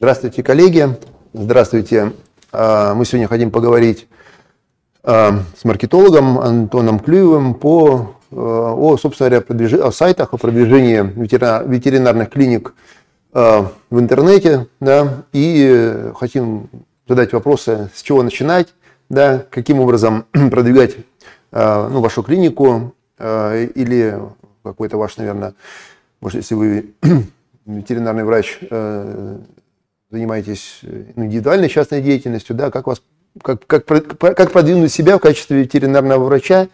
Здравствуйте, коллеги. Здравствуйте. А, мы сегодня хотим поговорить а, с маркетологом Антоном Клюевым по, а, о, собственно говоря, продвиж... о сайтах, о продвижении ветерина... ветеринарных клиник в интернете. Да, и хотим задать вопросы, с чего начинать, да, каким образом продвигать ну, вашу клинику или какой-то ваш, наверное, может, если вы ветеринарный врач э, занимаетесь э, ну, индивидуальной частной деятельностью, да, как, вас, как, как, как продвинуть себя в качестве ветеринарного врача,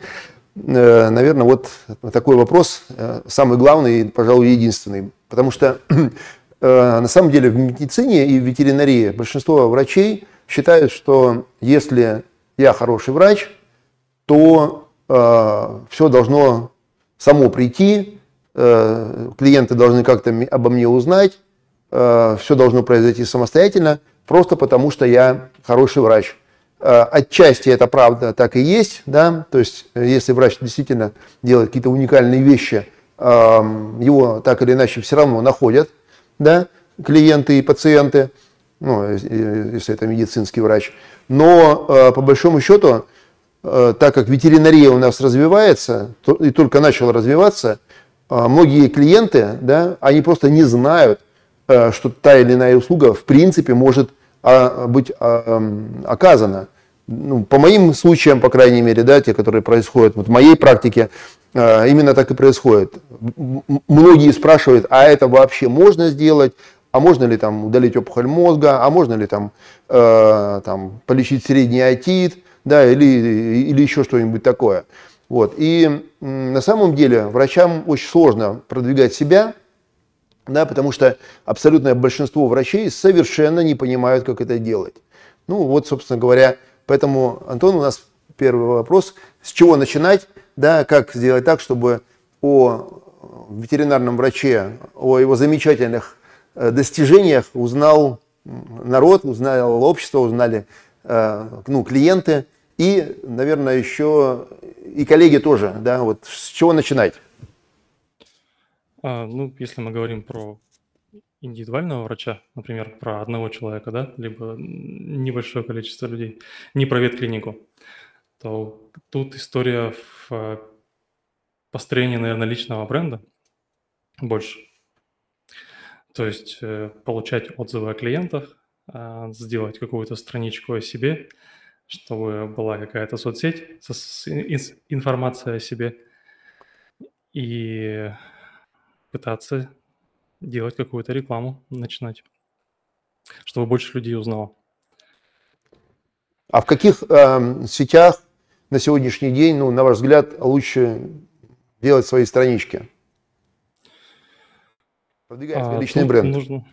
э, наверное, вот такой вопрос э, самый главный и, пожалуй, единственный. Потому что на самом деле в медицине и в ветеринарии большинство врачей считают, что если я хороший врач, то э, все должно само прийти, э, клиенты должны как-то обо мне узнать, Э, все должно произойти самостоятельно, просто потому что я хороший врач. Э, отчасти это правда так и есть, да, то есть э, если врач действительно делает какие-то уникальные вещи, эм, его так или иначе все равно находят, да, клиенты и пациенты, ну, если это медицинский врач. Но по большому счету, так как ветеринария у нас развивается, и только начала развиваться, многие клиенты, да, они просто не знают, Э, что та или иная услуга в принципе может а, быть а, оказана. Ну, по моим случаям, по крайней мере, да, те, которые происходят вот в моей практике, э, именно так и происходит. Многие спрашивают, а это вообще можно сделать? а можно ли там удалить опухоль мозга, а можно ли там, э, там полечить средний отит, да, или, или еще что-нибудь такое. Вот. И на самом деле врачам очень сложно продвигать себя, да, потому что абсолютное большинство врачей совершенно не понимают, как это делать. Ну вот, собственно говоря, поэтому, Антон, у нас первый вопрос, с чего начинать, да, как сделать так, чтобы о ветеринарном враче, о его замечательных э, достижениях узнал народ, узнало общество, узнали э, ну, клиенты и, наверное, еще и коллеги тоже, да, вот с чего начинать? А, ну, если мы говорим про индивидуального врача, например, про одного человека, да, либо небольшое количество людей, не про ветклинику, то тут история в а, построении, наверное, личного бренда больше. То есть э, получать отзывы о клиентах, а, сделать какую-то страничку о себе, чтобы была какая-то соцсеть с информацией о себе. И пытаться делать какую-то рекламу, начинать, чтобы больше людей узнало. А в каких э, сетях на сегодняшний день, ну, на ваш взгляд, лучше делать свои странички? Продвигать а, личный бренд. Нужно,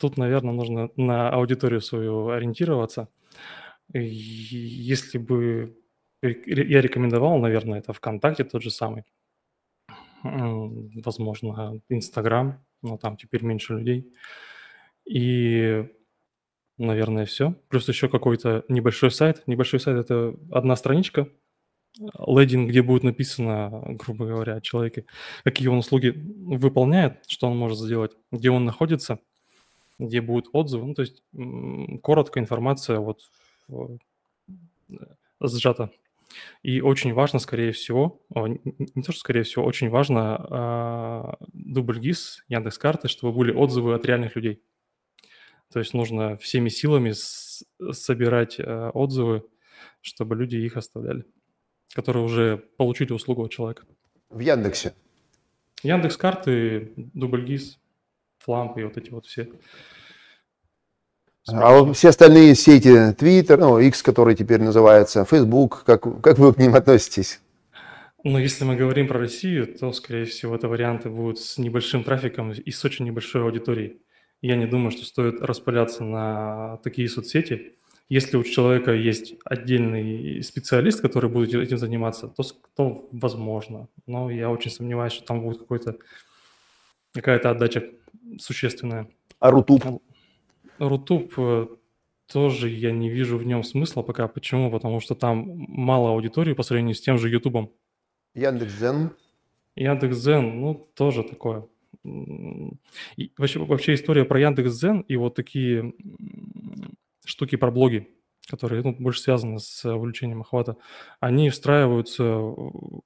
тут, наверное, нужно на аудиторию свою ориентироваться. Если бы я рекомендовал, наверное, это ВКонтакте тот же самый возможно, Инстаграм, но там теперь меньше людей. И, наверное, все. Плюс еще какой-то небольшой сайт. Небольшой сайт – это одна страничка, лейдинг, где будет написано, грубо говоря, о человеке, какие он услуги выполняет, что он может сделать, где он находится, где будут отзывы. Ну, то есть коротко информация вот э, сжата. И очень важно, скорее всего, не то, что скорее всего, очень важно э, дубль ГИС, Яндекс.Карты, чтобы были отзывы от реальных людей. То есть нужно всеми силами собирать э, отзывы, чтобы люди их оставляли, которые уже получили услугу от человека. В Яндексе? Яндекс.Карты, карты, дубльгиз, фламп и вот эти вот все. А вот все остальные сети, Twitter, ну, X, который теперь называется, Facebook, как, как вы к ним относитесь? Ну, если мы говорим про Россию, то, скорее всего, это варианты будут с небольшим трафиком и с очень небольшой аудиторией. Я не думаю, что стоит распыляться на такие соцсети. Если у человека есть отдельный специалист, который будет этим заниматься, то, то возможно. Но я очень сомневаюсь, что там будет какой-то какая-то отдача существенная. А Рутуб? Рутуб э, тоже я не вижу в нем смысла пока. Почему? Потому что там мало аудитории по сравнению с тем же Ютубом. Яндекс.Зен? Яндекс.Зен, ну, тоже такое. И вообще, вообще история про Яндекс.Зен и вот такие штуки про блоги, которые ну, больше связаны с увлечением охвата, они встраиваются в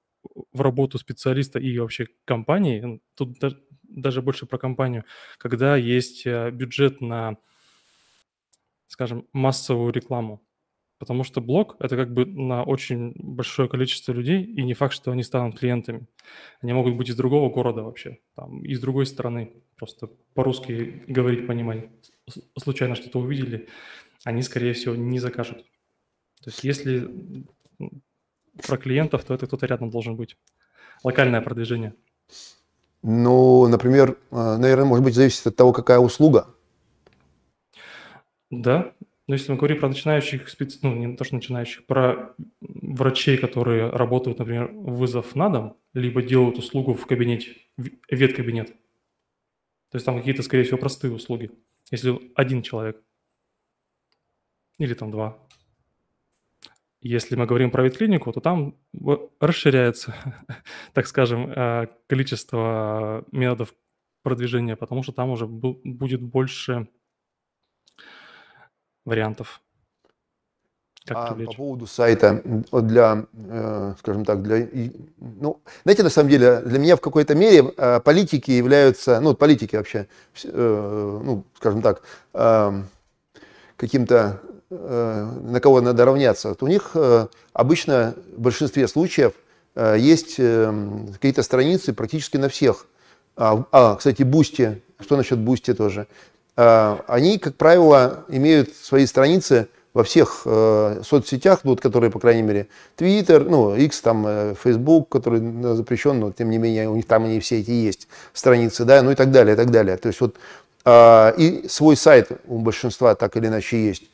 работу специалиста и вообще компании. Тут даже больше про компанию. Когда есть э, бюджет на скажем, массовую рекламу. Потому что блог – это как бы на очень большое количество людей, и не факт, что они станут клиентами. Они могут быть из другого города вообще, там, из другой страны. Просто по-русски говорить, понимать. Случайно что-то увидели, они, скорее всего, не закажут. То есть если про клиентов, то это кто-то рядом должен быть. Локальное продвижение. Ну, например, э, наверное, может быть, зависит от того, какая услуга. Да, но если мы говорим про начинающих спец... ну, не то, что начинающих, про врачей, которые работают, например, вызов на дом, либо делают услугу в кабинете, в веткабинет. То есть там какие-то, скорее всего, простые услуги, если один человек или там два. Если мы говорим про ветклинику, то там расширяется, так скажем, э, количество э, методов продвижения, потому что там уже будет больше вариантов. а по поводу сайта для, э, скажем так, для, ну, знаете, на самом деле для меня в какой-то мере э, политики являются, ну, политики вообще, э, ну, скажем так, эм, каким-то на кого надо равняться, то у них обычно в большинстве случаев есть эм, какие-то страницы практически на всех. А, а кстати, Бусти, что насчет Бусти тоже? Э, они, как правило, имеют свои страницы во всех э, соцсетях, ну, вот, которые, по крайней мере, Twitter, ну, X, там, э, Facebook, который запрещен, но, тем не менее, у них там они все эти есть страницы, да, ну и так далее, и так далее. То есть вот э, и свой сайт у большинства так или иначе есть.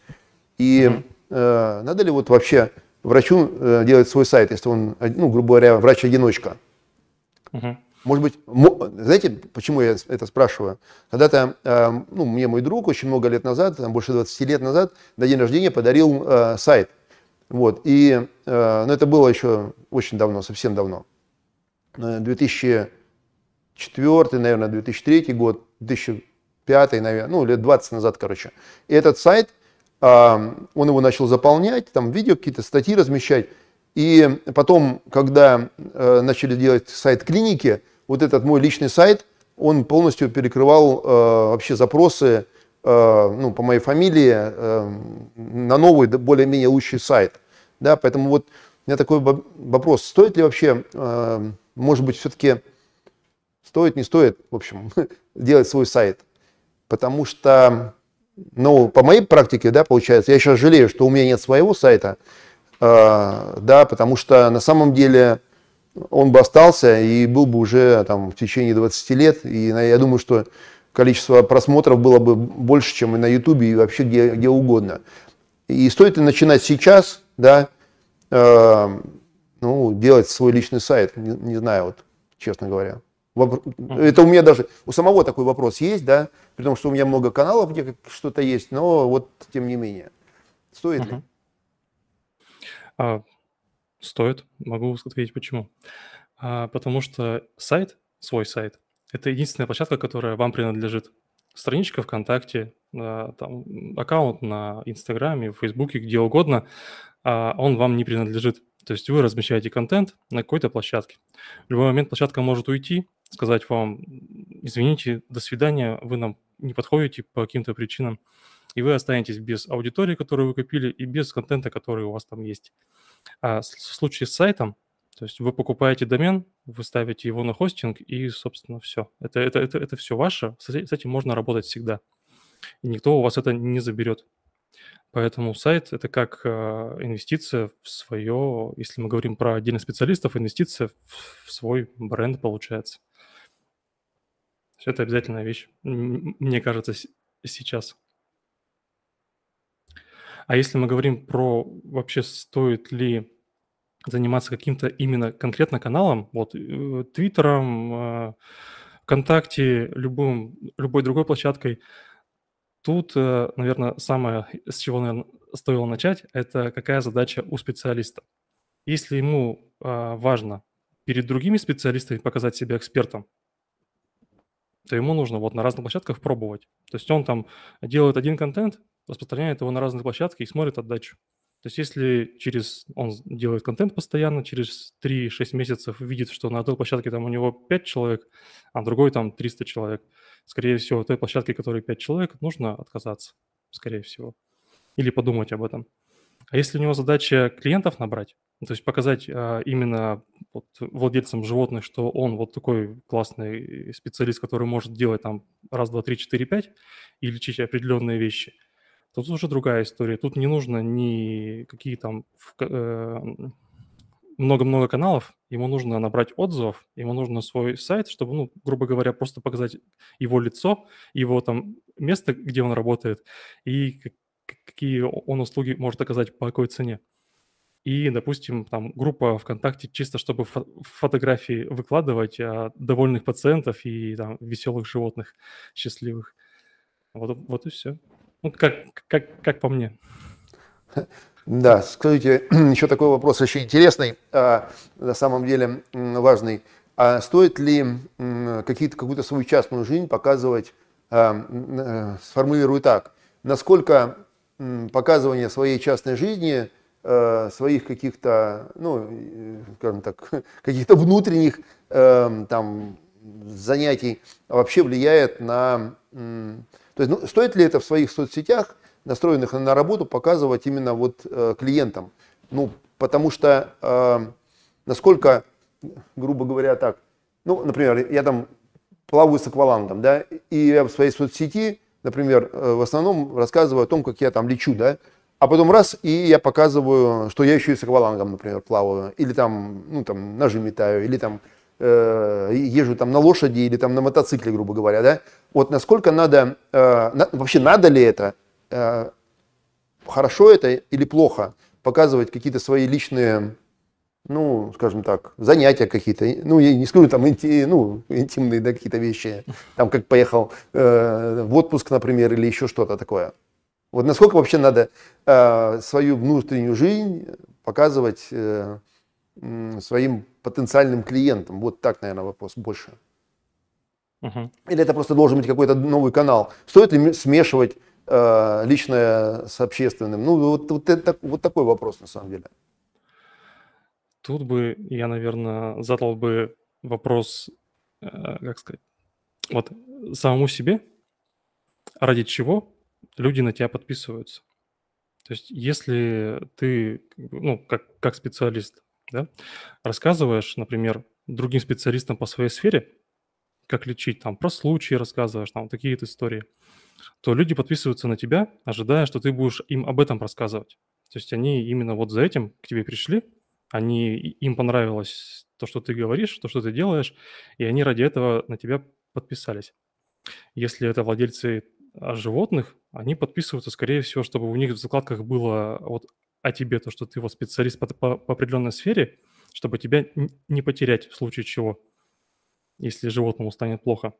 И э, надо ли вот вообще врачу э, делать свой сайт, если он, ну, грубо говоря, врач-одиночка? Uh-huh. Может быть, знаете, почему я это спрашиваю? Когда-то, э, ну, мне мой друг очень много лет назад, там больше 20 лет назад, на день рождения подарил э, сайт. Вот, и, э, ну, это было еще очень давно, совсем давно. 2004, э, наверное, 2003 год, 2005, наверное, ну, лет 20 назад, короче. И этот сайт, э, он его начал заполнять, там видео какие-то, статьи размещать. И потом, когда э, начали делать сайт клиники, вот этот мой личный сайт, он полностью перекрывал э, вообще запросы э, ну, по моей фамилии э, на новый, более-менее лучший сайт. Да, поэтому вот у меня такой вопрос, стоит ли вообще, э, может быть, все-таки стоит, не стоит, в общем, делать свой сайт. Потому что, ну, по моей практике, да, получается, я сейчас жалею, что у меня нет своего сайта, а, да, потому что на самом деле он бы остался и был бы уже там в течение 20 лет, и я думаю, что количество просмотров было бы больше, чем и на Ютубе, и вообще где, где угодно. И стоит ли начинать сейчас, да, э, ну, делать свой личный сайт, не, не знаю, вот, честно говоря. Это у меня даже, у самого такой вопрос есть, да, при том, что у меня много каналов, где что-то есть, но вот тем не менее. Стоит ли? А, стоит, могу ответить почему. А, потому что сайт, свой сайт, это единственная площадка, которая вам принадлежит. Страничка ВКонтакте, а, там, аккаунт на Инстаграме, в Фейсбуке, где угодно, а, он вам не принадлежит. То есть вы размещаете контент на какой-то площадке. В любой момент площадка может уйти, сказать вам, извините, до свидания, вы нам не подходите по каким-то причинам и вы останетесь без аудитории, которую вы купили, и без контента, который у вас там есть. А в случае с сайтом, то есть вы покупаете домен, вы ставите его на хостинг, и, собственно, все. Это, это, это, это все ваше, с этим можно работать всегда. И никто у вас это не заберет. Поэтому сайт – это как а, инвестиция в свое, если мы говорим про отдельных специалистов, инвестиция в свой бренд получается. Это обязательная вещь, мне кажется, сейчас. А если мы говорим про вообще стоит ли заниматься каким-то именно конкретно каналом, вот, э, Твиттером, э, ВКонтакте, любым, любой другой площадкой, тут, э, наверное, самое, с чего, наверное, стоило начать, это какая задача у специалиста. Если ему важно перед другими специалистами показать себя экспертом, то ему нужно вот на разных площадках пробовать. То есть он там делает один контент, распространяет его на разных площадках и смотрит отдачу. То есть если через он делает контент постоянно, через 3-6 месяцев видит, что на одной площадке там у него 5 человек, а на другой там 300 человек, скорее всего, той площадке, которой 5 человек, нужно отказаться, скорее всего, или подумать об этом. А если у него задача клиентов набрать, ну, то есть показать а, именно вот владельцам животных, что он вот такой классный специалист, который может делать там раз, два, три, четыре, пять и лечить определенные вещи – тут уже другая история. Тут не нужно ни какие там э, много-много каналов, ему нужно набрать отзывов, ему нужно свой сайт, чтобы, ну, грубо говоря, просто показать его лицо, его там место, где он работает, и какие он услуги может оказать по какой цене. И, допустим, там группа ВКонтакте чисто, чтобы фо- фотографии выкладывать а, довольных пациентов и там веселых животных, счастливых. Вот, вот и все. Ну как, как, как по мне. Да, скажите, еще такой вопрос еще интересный, а, на самом деле важный. А стоит ли какие-то, какую-то свою частную жизнь показывать, а, э, сформулирую так, насколько показывание своей частной жизни, э, своих каких-то, ну, э, скажем так, каких-то внутренних там занятий вообще влияет на то есть ну, стоит ли это в своих соцсетях, настроенных на работу, показывать именно вот э, клиентам? Ну, потому что э, насколько, грубо говоря, так, ну, например, я там плаваю с аквалангом, да, и я в своей соцсети, например, э, в основном рассказываю о том, как я там лечу, да, а потом раз, и я показываю, что я еще и с аквалангом, например, плаваю, или там, ну, там, ножи метаю, или там э, езжу там на лошади или там на мотоцикле, грубо говоря, да, вот насколько надо, э, на, вообще надо ли это, э, хорошо это или плохо, показывать какие-то свои личные, ну, скажем так, занятия какие-то, ну, я не скажу там, инти, ну, интимные, да, какие-то вещи, там, как поехал э, в отпуск, например, или еще что-то такое. Вот насколько вообще надо э, свою внутреннюю жизнь показывать э, своим потенциальным клиентам? Вот так, наверное, вопрос больше. Угу. Или это просто должен быть какой-то новый канал? Стоит ли смешивать э, личное с общественным? Ну, вот, вот, это, вот такой вопрос на самом деле. Тут бы я, наверное, задал бы вопрос, э, как сказать, вот самому себе, ради чего люди на тебя подписываются. То есть если ты, ну, как, как специалист, да, рассказываешь, например, другим специалистам по своей сфере, как лечить, там, про случаи рассказываешь, там, такие вот истории, то люди подписываются на тебя, ожидая, что ты будешь им об этом рассказывать. То есть они именно вот за этим к тебе пришли, они, им понравилось то, что ты говоришь, то, что ты делаешь, и они ради этого на тебя подписались. Если это владельцы а, животных, они подписываются, скорее всего, чтобы у них в закладках было а, вот о тебе, то, что ты вот специалист по, по, по определенной сфере, чтобы тебя не потерять в случае чего, если животному станет плохо.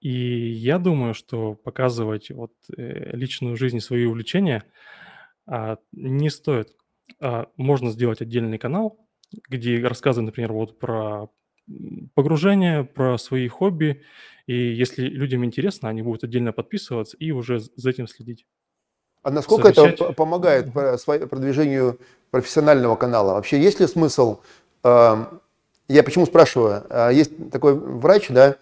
И я думаю, что показывать вот э, личную жизнь, свои увлечения а, не стоит. А, можно сделать отдельный канал, где рассказывать, например, вот про погружение, про свои хобби. И если людям интересно, они будут отдельно подписываться и уже за этим следить. А насколько совещать? это помогает продвижению профессионального канала? Вообще есть ли смысл, эм, я почему спрашиваю, а, есть такой врач, да,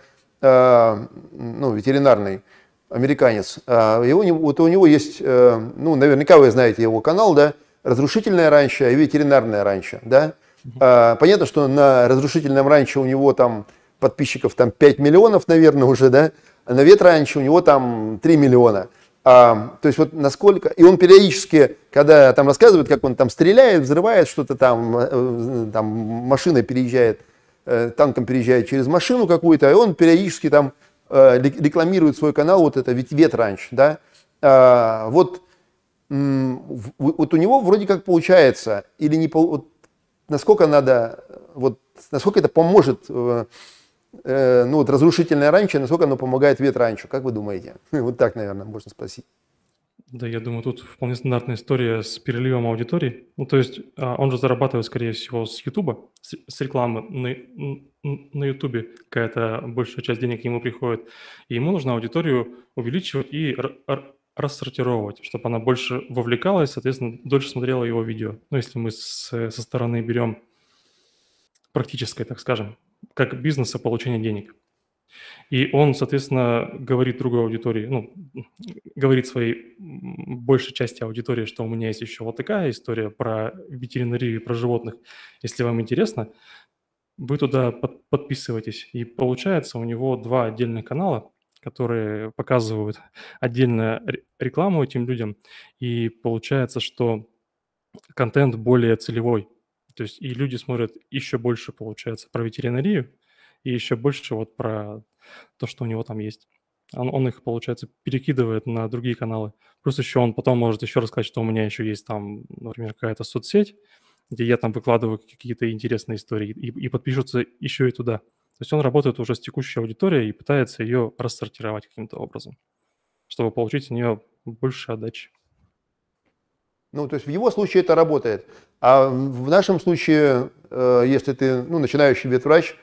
э, ну, ветеринарный, американец, э, его, вот у него есть, э, ну, наверняка вы знаете его канал, да, разрушительное раньше и а ветеринарное раньше, да. А, понятно, что на разрушительном раньше у него там подписчиков там 5 миллионов, наверное, уже, да, а на ветранче у него там 3 миллиона. А, то есть вот насколько... И он периодически, когда там рассказывает, как он там стреляет, взрывает что-то там, э, э, там машина переезжает, э, танком переезжает через машину какую-то, и он периодически там рекламирует свой канал, вот это ведь вет раньше да, а, вот, вот у него вроде как получается, или не вот, насколько надо, вот насколько это поможет Э, ну вот разрушительное ранчо, насколько оно помогает ветранчо? Как вы думаете? Вот так, наверное, можно спросить. Да, я думаю, тут вполне стандартная история с переливом аудитории. Ну, то есть а, он же зарабатывает, скорее всего, с Ютуба, с, рекламы на, на Ютубе. Какая-то большая часть денег ему приходит. И ему нужно аудиторию увеличивать и рассортировать, чтобы она больше вовлекалась, соответственно, дольше смотрела его видео. Ну, если мы с, со стороны берем практической, так скажем, как бизнеса получения денег. И он, соответственно, говорит другой аудитории, ну, говорит своей большей части аудитории, что у меня есть еще вот такая история про ветеринарию и про животных. Если вам интересно, вы туда под подписывайтесь. И получается у него два отдельных канала, которые показывают отдельно рекламу этим людям. И получается, что контент более целевой – то есть и люди смотрят еще больше, получается, про ветеринарию и еще больше вот про то, что у него там есть. Он, он их, получается, перекидывает на другие каналы. Плюс еще он потом может еще рассказать, что у меня еще есть там, например, какая-то соцсеть, где я там выкладываю какие-то интересные истории, и, и подпишутся еще и туда. То есть он работает уже с текущей аудиторией и пытается ее рассортировать каким-то образом, чтобы получить от нее больше отдачи. Ну, то есть в его случае это работает. А в нашем случае, э, если ты ну, начинающий ветврач,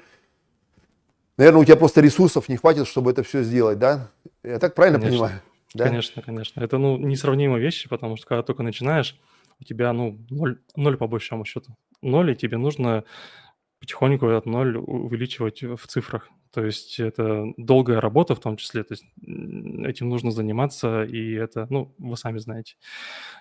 наверное, у тебя просто ресурсов не хватит, чтобы это все сделать, да? Я так правильно конечно. понимаю? Да? Конечно, конечно. Это ну, несравнимые вещи, потому что когда только начинаешь, у тебя ну, ноль, ноль по большому счету. Ноль, и тебе нужно потихоньку этот ноль увеличивать в цифрах. То есть это долгая работа в том числе, то есть этим нужно заниматься, и это, ну, вы сами знаете,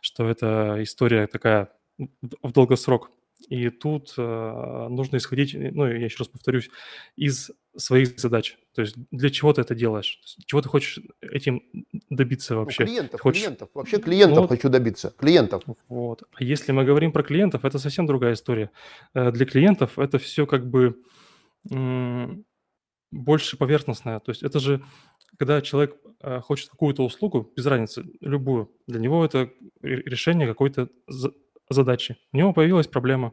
что это история такая в долгосрок. И тут э, нужно исходить, ну, я еще раз повторюсь, из своих задач. То есть для чего ты это делаешь? Чего ты хочешь этим добиться ну, вообще? Ну, клиентов, хочешь... клиентов. Вообще клиентов ну, хочу добиться. Клиентов. Вот. А если мы говорим про клиентов, это совсем другая история. Э, для клиентов это все как бы больше поверхностное. То есть это же, когда человек э, хочет какую-то услугу, без разницы, любую, для него это решение какой-то задачи. У него появилась проблема,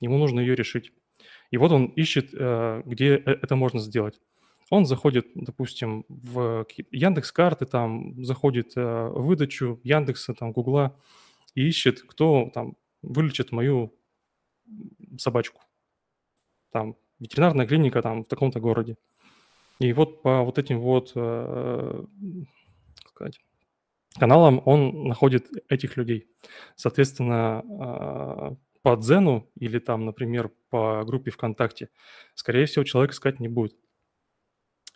ему нужно ее решить. И вот он ищет, э, где э, это можно сделать. Он заходит, допустим, в Яндекс карты, там заходит э, в выдачу Яндекса, там Гугла и ищет, кто там вылечит мою собачку. Там ветеринарная клиника там в таком-то городе. И вот по вот этим вот сказать, каналам он находит этих людей. Соответственно, а, по дзену или там, например, по группе ВКонтакте, скорее всего, человек искать не будет.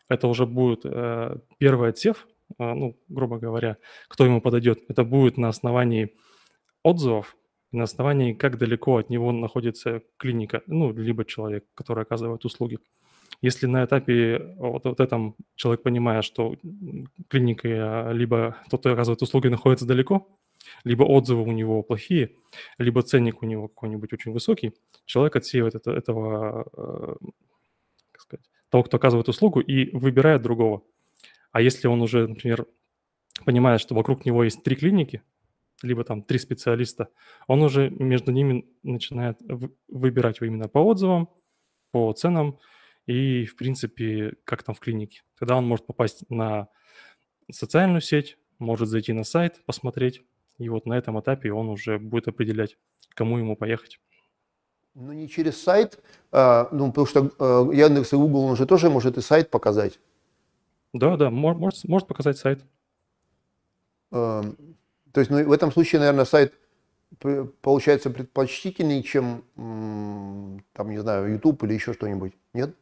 Это уже будет э, первый отсев, э, ну, грубо говоря, кто ему подойдет. Это будет на основании отзывов, на основании, как далеко от него находится клиника, ну, либо человек, который оказывает услуги. Если на этапе э, вот, вот этом человек понимает, что клиника э, либо тот, кто оказывает услуги, находится далеко, либо отзывы у него плохие, либо ценник у него какой-нибудь очень высокий, человек отсеивает это, этого, э, как сказать, того, кто оказывает услугу, и выбирает другого. А если он уже, например, понимает, что вокруг него есть три клиники, либо там три специалиста, он уже между ними начинает выбирать именно по отзывам, по ценам и, в принципе, как там в клинике. Тогда он может попасть на социальную сеть, может зайти на сайт, посмотреть, и вот на этом этапе он уже будет определять, кому ему поехать. Но ну, не через сайт, а, ну, потому что а, Яндекс и Google, он же тоже может и сайт показать. Да, да, может, может показать сайт. А, то есть ну, в этом случае, наверное, сайт получается предпочтительнее, чем, там, не знаю, YouTube или еще что-нибудь, нет?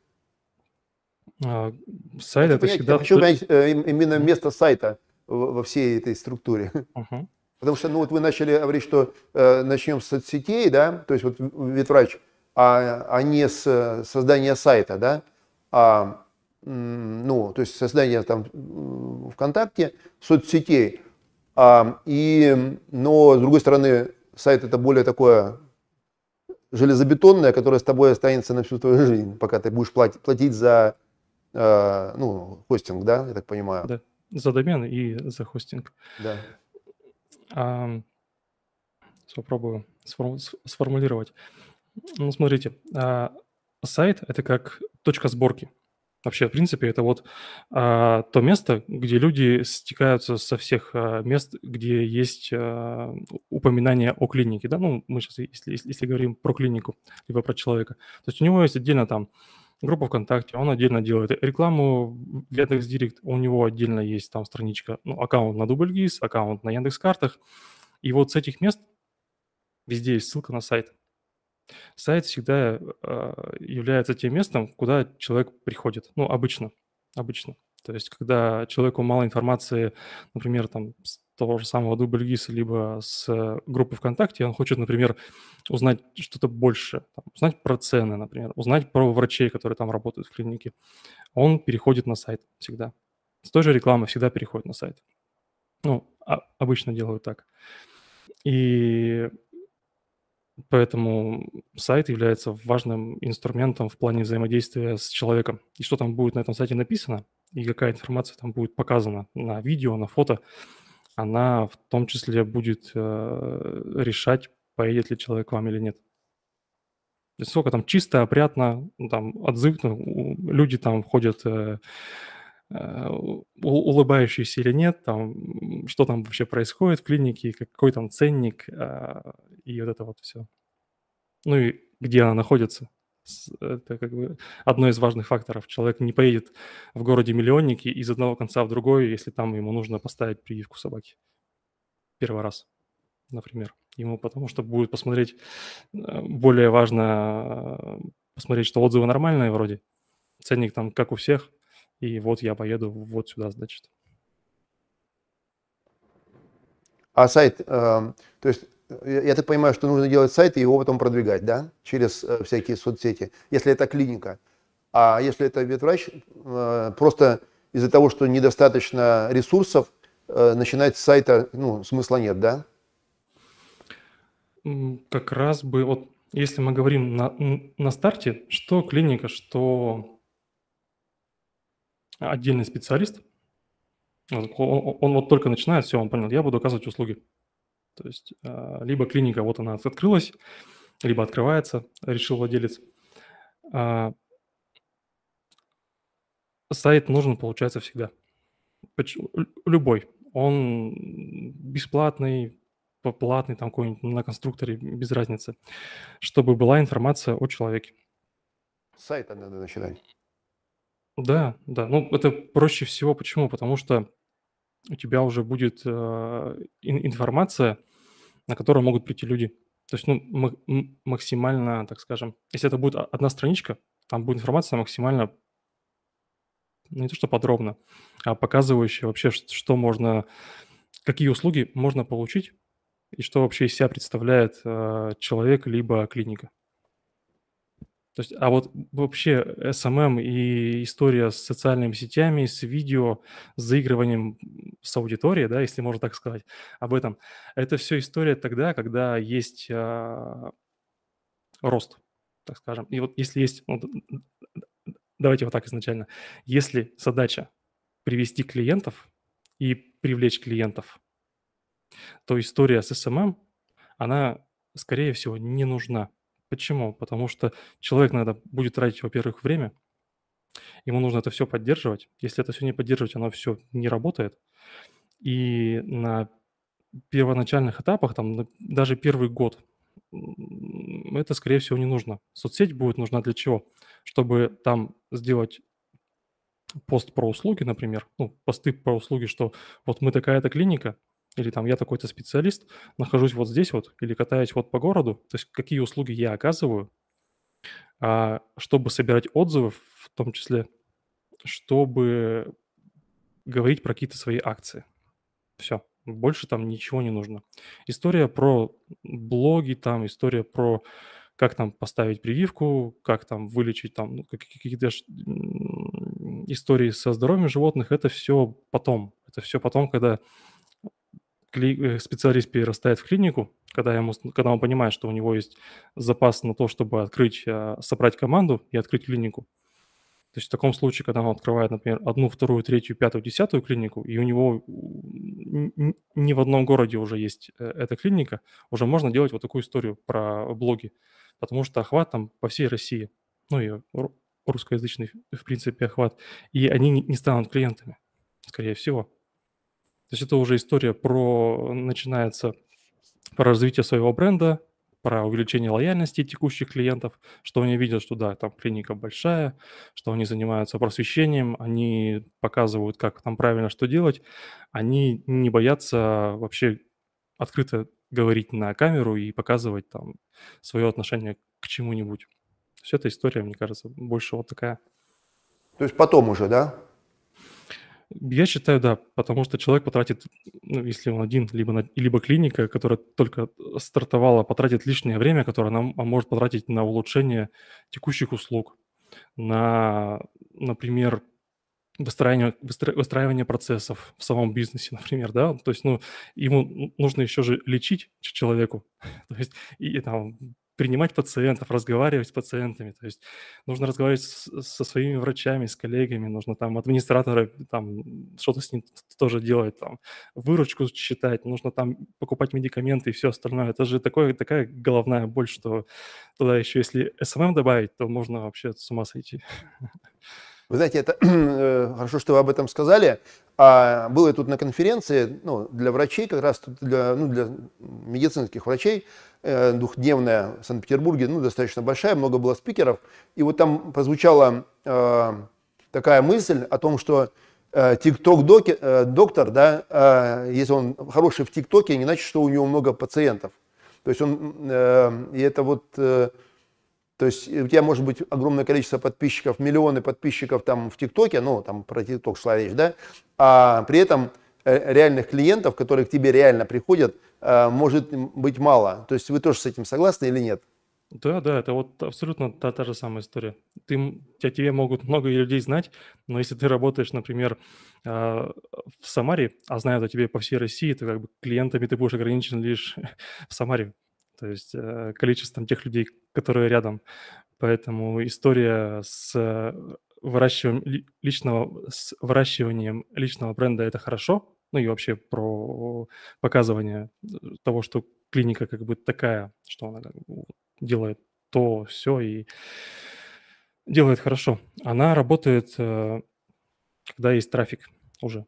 А, сайт хочу это понять, всегда... Хочу понять э, именно место сайта во всей этой структуре. Угу. Потому что, ну вот вы начали говорить, что э, начнем с соцсетей, да, то есть вот ветврач, а, а не с создания сайта, да, а, ну, то есть создания там ВКонтакте, соцсетей. А, и, но, с другой стороны, сайт это более такое железобетонное, которое с тобой останется на всю твою жизнь, пока ты будешь платить, платить за, э, ну, хостинг, да, я так понимаю. Да, за домен и за хостинг. Да попробую сформулировать. Ну, смотрите, а, сайт – это как точка сборки. Вообще, в принципе, это вот а, то место, где люди стекаются со всех а, мест, где есть а, упоминание о клинике. Да, ну, мы сейчас, если, если, если говорим про клинику, либо про человека. То есть у него есть отдельно там группа ВКонтакте, он отдельно делает рекламу в Яндекс.Директ, у него отдельно есть там страничка, ну, аккаунт на Дубльгиз, аккаунт на Яндекс.Картах. И вот с этих мест везде есть ссылка на сайт. Сайт всегда э, является тем местом, куда человек приходит. Ну, обычно, обычно. То есть, когда человеку мало информации, например, там того же самого Дубльгиса, либо с э, группы ВКонтакте, он хочет, например, узнать что-то больше, там, узнать про цены, например, узнать про врачей, которые там работают в клинике, он переходит на сайт всегда. С той же рекламы всегда переходит на сайт. Ну, а, обычно делают так. И Поэтому сайт является важным инструментом в плане взаимодействия с человеком. И что там будет на этом сайте написано, и какая информация там будет показана на видео, на фото, она в том числе будет э, решать, поедет ли человек к вам или нет. сколько там чисто, опрятно, ну, там отзыв, ну, люди там ходят э, э, улыбающиеся или нет, там, что там вообще происходит в клинике, какой там ценник э, и вот это вот все. Ну и где она находится это как бы одно из важных факторов. Человек не поедет в городе миллионники из одного конца в другой, если там ему нужно поставить прививку собаки. Первый раз, например. Ему потому что будет посмотреть, э, более важно э, посмотреть, что отзывы нормальные вроде, ценник там как у всех, и вот я поеду вот сюда, значит. А сайт, э, то есть я так понимаю, что нужно делать сайт и его потом продвигать, да, через э, всякие соцсети, если это клиника. А если это ветврач, э, просто из-за того, что недостаточно ресурсов, э, начинать с сайта, ну, смысла нет, да? Как раз бы, вот если мы говорим на, на старте, что клиника, что отдельный специалист, он, он вот только начинает, все, он понял, я буду оказывать услуги. То есть а, либо клиника, вот она открылась, либо открывается, решил владелец. А, сайт нужен, получается, всегда. Любой. Он бесплатный, платный, там какой-нибудь на конструкторе, без разницы. Чтобы была информация о человеке. С сайта надо начинать. Да, да. Ну, это проще всего. Почему? Потому что у тебя уже будет э, информация на которую могут прийти люди. То есть, ну, максимально, так скажем, если это будет одна страничка, там будет информация максимально, ну, не то что подробно, а показывающая вообще, что можно, какие услуги можно получить и что вообще из себя представляет э, человек либо клиника. То есть, а вот вообще SMM и история с социальными сетями, с видео, с заигрыванием с аудиторией, да, если можно так сказать, об этом, это все история тогда, когда есть э, рост, так скажем. И вот если есть, вот, давайте вот так изначально, если задача привести клиентов и привлечь клиентов, то история с SMM, она, скорее всего, не нужна Почему? Потому что человек надо будет тратить, во-первых, время, ему нужно это все поддерживать. Если это все не поддерживать, оно все не работает. И на первоначальных этапах, там, даже первый год, это, скорее всего, не нужно. Соцсеть будет нужна для чего? Чтобы там сделать пост про услуги, например, ну, посты про услуги, что вот мы такая-то клиника, или там я такой-то специалист, нахожусь вот здесь вот, или катаюсь вот по городу, то есть какие услуги я оказываю, а, чтобы собирать отзывы в том числе, чтобы говорить про какие-то свои акции. Все, больше там ничего не нужно. История про блоги, там история про как там поставить прививку, как там вылечить там ну, какие-то истории со здоровьем животных, это все потом. Это все потом, когда кли... Э, специалист перерастает в клинику, когда, ему, когда он понимает, что у него есть запас на то, чтобы открыть, э, собрать команду и открыть клинику. То есть в таком случае, когда он открывает, например, одну, вторую, третью, пятую, десятую клинику, и у него не в одном городе уже есть э, эта клиника, уже можно делать вот такую историю про блоги, потому что охват там по всей России, ну и русскоязычный, в принципе, охват, и они не станут клиентами, скорее всего. То есть это уже история про, начинается про развитие своего бренда, про увеличение лояльности текущих клиентов, что они видят, что да, там клиника большая, что они занимаются просвещением, они показывают, как там правильно что делать, они не боятся вообще открыто говорить на камеру и показывать там свое отношение к чему-нибудь. все есть эта история, мне кажется, больше вот такая. То есть потом уже, да? Я считаю, да, потому что человек потратит, ну, если он один, либо, на, либо клиника, которая только стартовала, потратит лишнее время, которое она а может потратить на улучшение текущих услуг, на, например, выстраивание, выстра, выстраивание процессов в самом бизнесе, например, да, то есть, ну, ему нужно еще же лечить человеку, то есть, и, и там принимать пациентов, разговаривать с пациентами. То есть нужно разговаривать со своими врачами, с коллегами, нужно там администратора там что-то с ним тоже делать, там выручку считать, нужно там покупать медикаменты и все остальное. Это же такое, такая головная боль, что туда еще если SMM добавить, то можно вообще с ума сойти. Вы знаете, это э, хорошо, что вы об этом сказали. А было тут на конференции ну, для врачей, как раз для, ну, для медицинских врачей, э, двухдневная в Санкт-Петербурге, ну, достаточно большая, много было спикеров. И вот там прозвучала э, такая мысль о том, что э, тикток-доктор, да, если он хороший в тиктоке, не значит, что у него много пациентов. То есть он, и это вот то есть э, у тебя может быть огромное количество подписчиков, миллионы подписчиков там в ТикТоке, ну там про ТикТок шла речь, да, а при этом э, реальных клиентов, которые к тебе реально приходят, э, может быть мало. То есть вы тоже с этим согласны или нет? Да, да, это вот абсолютно та, та же самая история. Ты, тебя, тебе могут много людей знать, но если ты работаешь, например, э, в Самаре, а знают о тебе по всей России, то как бы клиентами ты будешь ограничен лишь в Самаре. То есть э, количеством тех людей, которые рядом. Поэтому история с э, выращиванием личного, с выращиванием личного бренда – это хорошо, ну и вообще про показывание того, что клиника как бы такая, что она как бы делает то, все и делает хорошо. Она работает, э, когда есть трафик уже.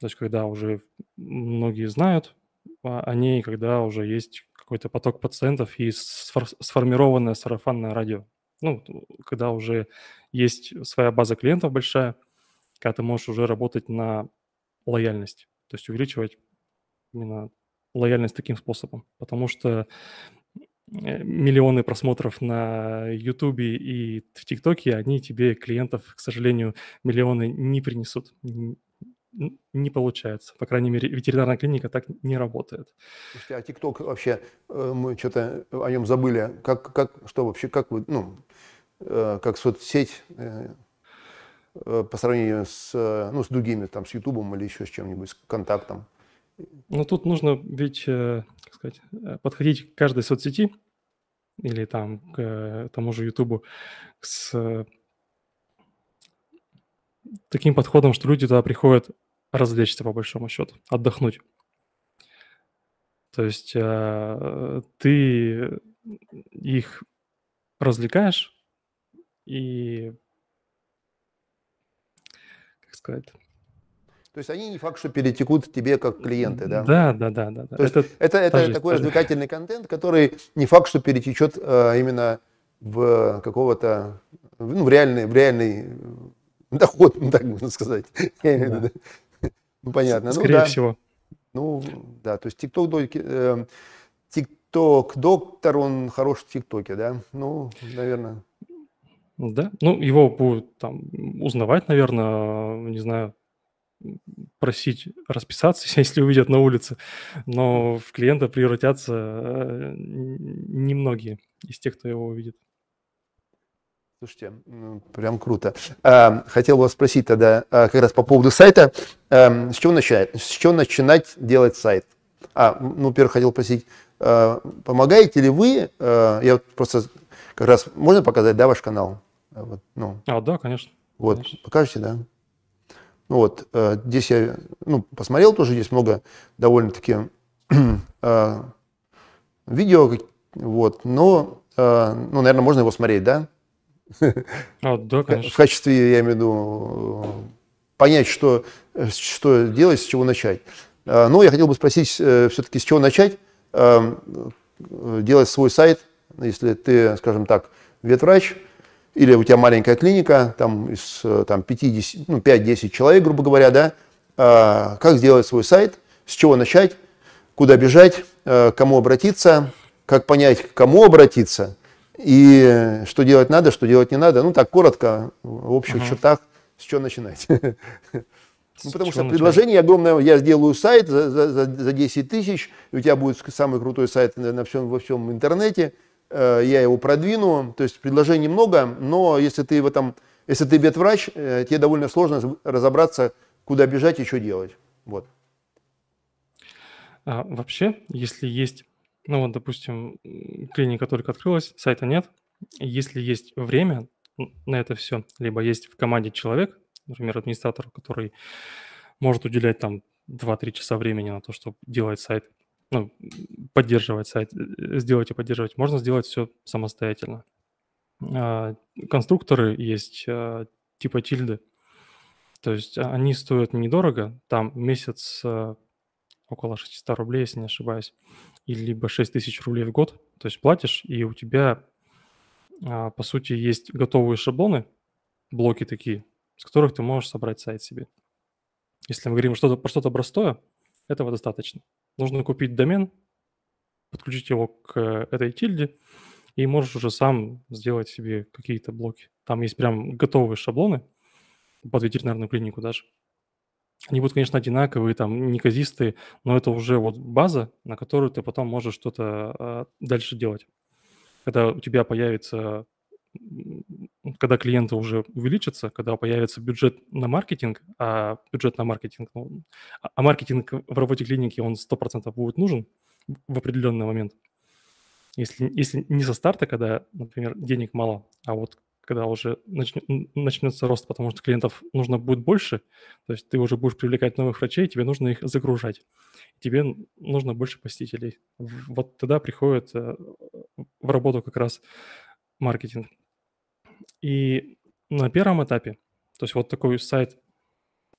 То есть, когда уже многие знают о ней, когда уже есть какой-то поток пациентов и сформированное сарафанное радио. Ну, когда уже есть своя база клиентов большая, когда ты можешь уже работать на лояльность, то есть увеличивать именно лояльность таким способом, потому что э, миллионы просмотров на YouTube и в ТикТоке, они тебе клиентов, к сожалению, миллионы не принесут, не получается. По крайней мере, ветеринарная клиника так не работает. Слушайте, а ТикТок вообще, э, мы что-то о нем забыли. Как, как, что вообще, как вы, ну, э, как соцсеть э, по сравнению с, ну, с другими, там, с Ютубом или еще с чем-нибудь, с контактом? Ну, тут нужно ведь, как сказать, подходить к каждой соцсети или там к тому же Ютубу с таким подходом, что люди туда приходят развлечься по большому счету, отдохнуть. То есть э, ты их развлекаешь и, как сказать, то есть они не факт, что перетекут тебе как клиенты, да? Да, да, да, да. То это, есть это, это жизнь, такой развлекательный контент, который не факт, что перетечет э, именно в какого-то ну, в реальный, в реальный э, доход, так можно сказать. Я имею в виду, ну, понятно. Ну, Скорее ну, да. всего. Ну, да, то есть TikTok, TikTok эм, доктор, он хорош в ТикТоке, да? Ну, наверное. Да, ну, его будут там узнавать, наверное, не знаю, просить расписаться, если увидят на улице, но в клиента превратятся э, немногие из тех, кто его увидит. Слушайте, прям круто. Эм, хотел вас спросить тогда э, как раз по поводу сайта. Эм, с чего начинать? С чего начинать делать сайт? А, ну, первое, хотел спросить, э, помогаете ли вы? Э, я вот просто как раз... Можно показать, да, ваш канал? Вот, ну. А, да, конечно. Вот, конечно. покажете, да? Ну вот, здесь я ну, посмотрел тоже, здесь много довольно-таки видео, вот, но, ну, наверное, можно его смотреть, да? А, да, э, конечно. В качестве, я имею в виду, понять, что, что делать, с чего начать. Э, Но ну, я хотел бы спросить э, все-таки, с чего начать делать свой сайт, если ты, скажем так, ветврач, или у тебя маленькая клиника, там из там, 50, ну, 5-10 человек, грубо говоря, да, как сделать свой сайт, с чего начать, куда бежать, к кому обратиться, как понять, к кому обратиться – и что делать надо, что делать не надо. Ну так, коротко, в общих угу. чертах, с чего начинать. Ну, потому что предложение огромное, я сделаю сайт за, за, за 10 тысяч, и у тебя будет самый крутой сайт на, на всем, во всем интернете, э, я его продвину. То есть предложений много, но если ты в этом, если ты ветврач, э, тебе довольно сложно разобраться, куда бежать и что делать. Вот. А, вообще, если есть ну вот, допустим, клиника только открылась, сайта нет. Если есть время на это все, либо есть в команде человек, например, администратор, который может уделять там 2-3 часа времени на то, чтобы делать сайт, ну, поддерживать сайт, э, э, сделать и поддерживать, можно сделать все самостоятельно. А, конструкторы есть а, типа тильды, то есть а, они стоят недорого, там месяц около 600 рублей, если не ошибаюсь и либо 6 тысяч рублей в год, то есть платишь, и у тебя, а, по сути, есть готовые шаблоны, блоки такие, с которых ты можешь собрать сайт себе. Если мы говорим что-то, про что-то простое, этого достаточно. Нужно купить домен, подключить его к э, этой тильде, и можешь уже сам сделать себе какие-то блоки. Там есть прям готовые шаблоны под ветеринарную клинику даже. Они будут, конечно, одинаковые, там, неказистые, но это уже вот база, на которую ты потом можешь что-то а, дальше делать. Когда у тебя появится, когда клиенты уже увеличатся, когда появится бюджет на маркетинг, а бюджет на маркетинг, ну, а, а маркетинг в работе клиники, он 100% будет нужен в определенный момент. Если, если не со старта, когда, например, денег мало, а вот когда уже начнется рост, потому что клиентов нужно будет больше, то есть ты уже будешь привлекать новых врачей, тебе нужно их загружать, тебе нужно больше посетителей. Вот тогда приходит э, в работу как раз маркетинг. И на первом этапе, то есть вот такой сайт,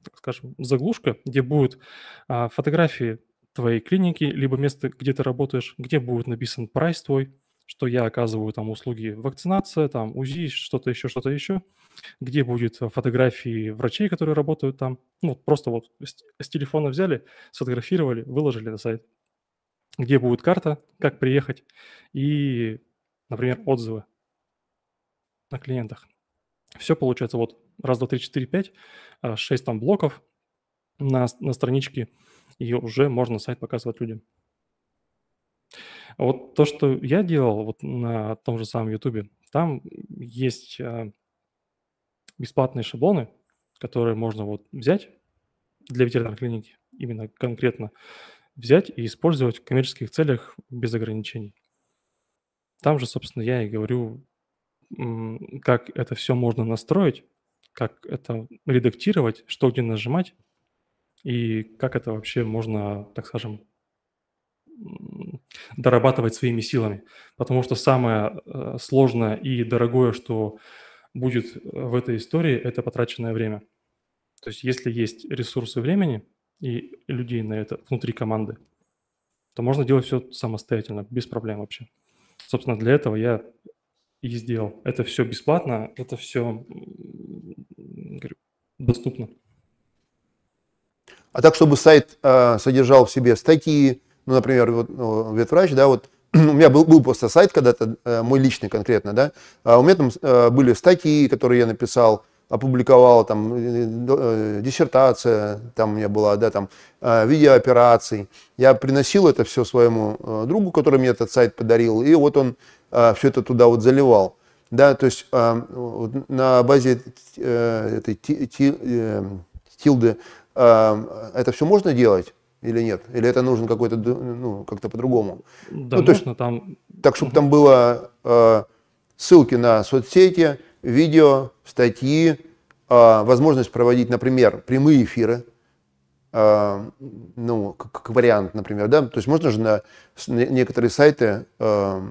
так скажем, заглушка, где будут а, фотографии твоей клиники, либо место, где ты работаешь, где будет написан прайс твой, что я оказываю там услуги вакцинация, там УЗИ, что-то еще, что-то еще, где будет э, фотографии врачей, которые работают там. Ну, просто вот с телефона взяли, сфотографировали, выложили на сайт. Где будет карта, как приехать и, например, отзывы на клиентах. Все получается вот раз, два, три, четыре, пять, э, шесть там блоков на, на страничке, и уже можно сайт показывать людям. Вот то, что я делал вот на том же самом YouTube, там есть а, бесплатные шаблоны, которые можно вот взять для ветеринарной клиники, именно конкретно взять и использовать в коммерческих целях без ограничений. Там же, собственно, я и говорю, как это все можно настроить, как это редактировать, что где нажимать и как это вообще можно, так скажем, дорабатывать своими силами. Потому что самое э, сложное и дорогое, что будет э, в этой истории, это потраченное время. То есть если есть ресурсы времени и людей на это внутри команды, то можно делать все самостоятельно, без проблем вообще. Собственно, для этого я и сделал. Это все бесплатно, это все доступно. А так, чтобы сайт э, содержал в себе статьи, ну, например, вот ну, ветврач, да, вот у меня был, был просто сайт когда-то, э, мой личный конкретно, да, а у меня там э, были статьи, которые я написал, опубликовал, там, э, диссертация там у меня была, да, там, видеоопераций. Я приносил это все своему другу, который мне этот сайт подарил, и вот он все это туда вот заливал. Да, то есть на базе этой тилды это все можно делать, или нет? Или это нужно какой-то, ну, как-то по-другому? Да, ну, нужно то, там... Так, чтобы там было э, ссылки на соцсети, видео, статьи, э, возможность проводить, например, прямые эфиры, э, ну, как, как вариант, например, да? То есть можно же на, на некоторые сайты, э,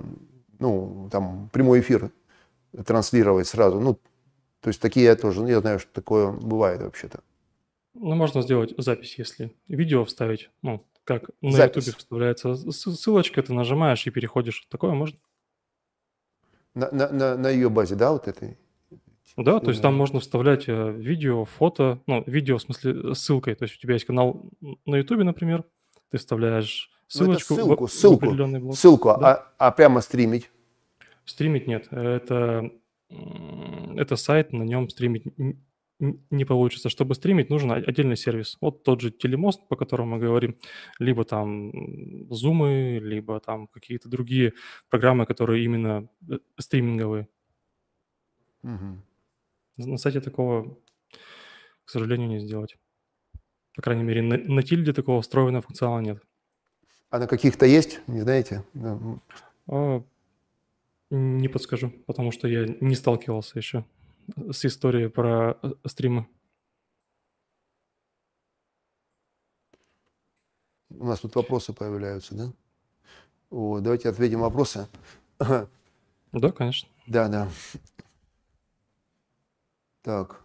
ну, там, прямой эфир транслировать сразу, ну, то есть такие я тоже, я знаю, что такое бывает вообще-то. Ну, можно сделать запись, если видео вставить, ну, как на YouTube вставляется ссылочка, ты нажимаешь и переходишь. Такое можно? На, на, на, на ее базе, да, вот этой? Да, то есть там можно вставлять э, видео, фото, ну, видео в смысле э, ссылкой. То есть у тебя есть канал на YouTube, например, ты вставляешь ну, ссылочку. Ну, ссылку, в, ссылку, в определенный блок. ссылку, да. а, а прямо стримить? Стримить нет, это, это сайт, на нем стримить не получится. Чтобы стримить, нужен отдельный сервис. Вот тот же телемост, по которому мы говорим, либо там зумы, либо там какие-то другие программы, которые именно э, стриминговые. Угу. На сайте такого, к сожалению, не сделать. По крайней мере, на, на тильде такого встроенного функционала нет. А на каких-то есть, не знаете? Да. А, не подскажу, потому что я не сталкивался еще с историей про э, стримы? У нас тут вопросы появляются, да? О, давайте ответим вопросы. Да, конечно. Да, да. Так.